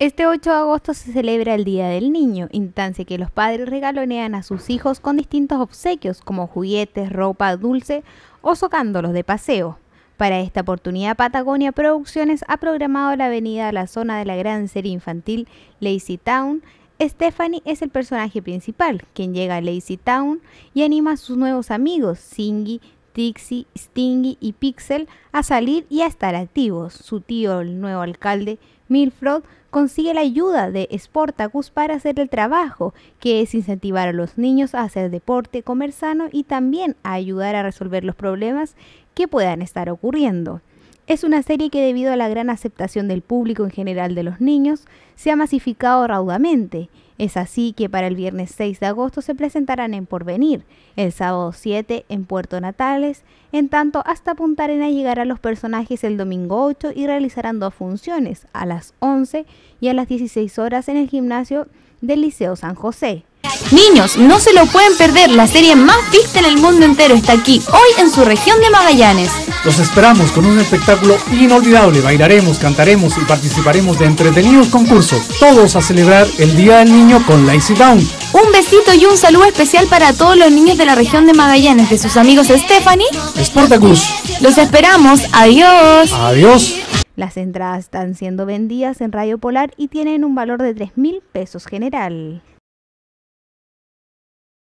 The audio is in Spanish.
Este 8 de agosto se celebra el Día del Niño, instancia que los padres regalonean a sus hijos con distintos obsequios como juguetes, ropa, dulce o socándolos de paseo. Para esta oportunidad, Patagonia Producciones ha programado la avenida a la zona de la gran serie infantil Lazy Town. Stephanie es el personaje principal, quien llega a Lazy Town y anima a sus nuevos amigos, Singy, Dixie, Stingy y Pixel a salir y a estar activos. Su tío, el nuevo alcalde, Milfrod, consigue la ayuda de Sportacus para hacer el trabajo, que es incentivar a los niños a hacer deporte, comer sano y también a ayudar a resolver los problemas que puedan estar ocurriendo. Es una serie que debido a la gran aceptación del público en general de los niños, se ha masificado raudamente. Es así que para el viernes 6 de agosto se presentarán en Porvenir, el sábado 7 en Puerto Natales, en tanto hasta Punta llegar a los personajes el domingo 8 y realizarán dos funciones, a las 11 y a las 16 horas en el gimnasio del Liceo San José. Niños, no se lo pueden perder, la serie más vista en el mundo entero está aquí, hoy en su región de Magallanes. Los esperamos con un espectáculo inolvidable. Bailaremos, cantaremos y participaremos de entretenidos concursos. Todos a celebrar el Día del Niño con Lazy Down. Un besito y un saludo especial para todos los niños de la región de Magallanes, de sus amigos Stephanie. Sportacus. Los esperamos. Adiós. Adiós. Las entradas están siendo vendidas en Radio Polar y tienen un valor de 3.000 mil pesos general.